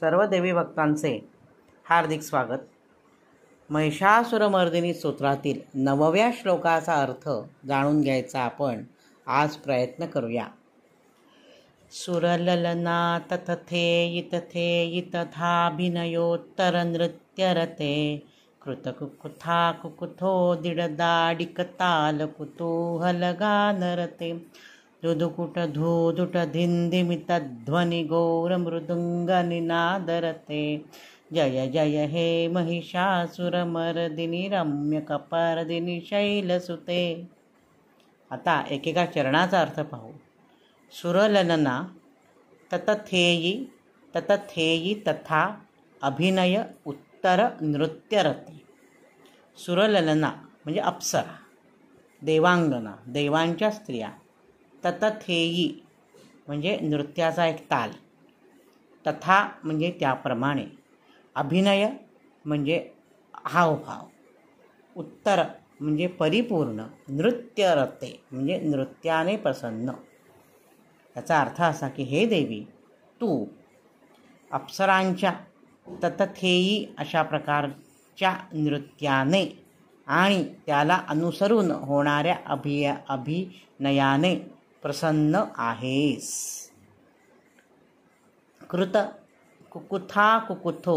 सर्व देवी भक्तांचे हार्दिक स्वागत महिषासुरमर्दिनी सूत्रातील नवव्या श्लोकाचा अर्थ जाणून घ्यायचा आपण आज प्रयत्न करूया सुरललना नृत्य नृत्यरते कृतकुकुथा कुकुथो नरते दुदुकुटधूदुटधिन्दिमितध्वनि निनादरते जय जय हे रम्य शैल शैलसुते आता एकेका चरणाचा अर्थ पाहू सुरललना ततथेयी ततथेयी तथा अभिनय उत्तर नृत्यरते सुरललना म्हणजे अप्सरा देवांगना देवांच्या स्त्रिया ततथेयी म्हणजे नृत्याचा एक ताल तथा म्हणजे त्याप्रमाणे अभिनय म्हणजे हावभाव उत्तर म्हणजे परिपूर्ण नृत्यरते म्हणजे नृत्याने प्रसन्न याचा अर्थ असा की हे देवी तू अप्सरांच्या ततथेयी अशा प्रकारच्या नृत्याने आणि त्याला अनुसरून होणाऱ्या अभिया अभिनयाने प्रसन्न आहेस कृत कुकुथा कुकुथो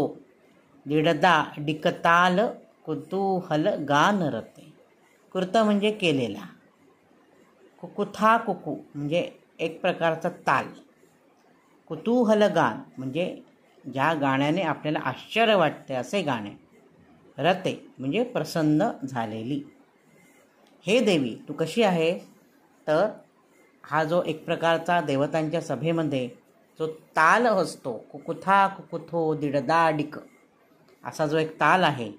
दिडदा डिकताल कुतूहल गान रते कृत म्हणजे केलेला कुकुथा कुकू म्हणजे एक प्रकारचा ताल कुतूहल गान म्हणजे ज्या गाण्याने आपल्याला आश्चर्य वाटते असे गाणे रते म्हणजे प्रसन्न झालेली हे देवी तू कशी आहे तर हा जो एक प्रकारचा देवतांच्या सभेमध्ये जो ताल असतो कुकुथा कुकुथो दिडदा डिक असा जो एक ताल आहे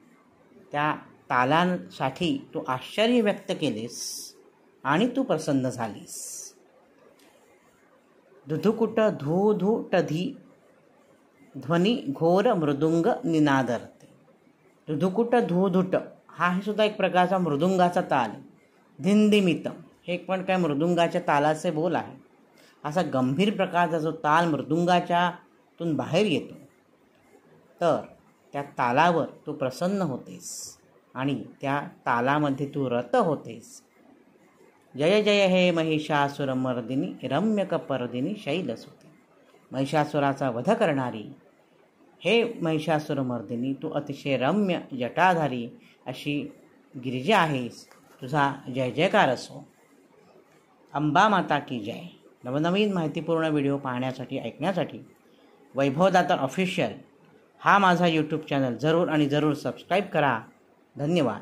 त्या तालांसाठी तू आश्चर्य व्यक्त केलेस आणि तू प्रसन्न झालीस धुधुकुट धू धू टधी ध्वनी घोर मृदुंग निनादरते धुधुकुट धूधुट हा सुद्धा एक प्रकारचा मृदुंगाचा ताल धिंदिमित हे पण काय मृदुंगाच्या तालाचे बोल आहे असा गंभीर प्रकारचा जो ताल मृदुंगाच्यातून बाहेर येतो तर त्या तालावर तू प्रसन्न होतेस आणि त्या तालामध्ये तू रत होतेस जय जय हे महिषासुरमर्दिनी शैलस होते महिषासुराचा वध करणारी हे मर्दिनी तू अतिशय रम्य जटाधारी अशी गिरिजा आहेस तुझा जय जयकार असो अंबा माता की जय नवनवीन माहितीपूर्ण व्हिडिओ पाहण्यासाठी ऐकण्यासाठी वैभवदाता ऑफिशियल हा माझा यूट्यूब चॅनल जरूर आणि जरूर सबस्क्राईब करा धन्यवाद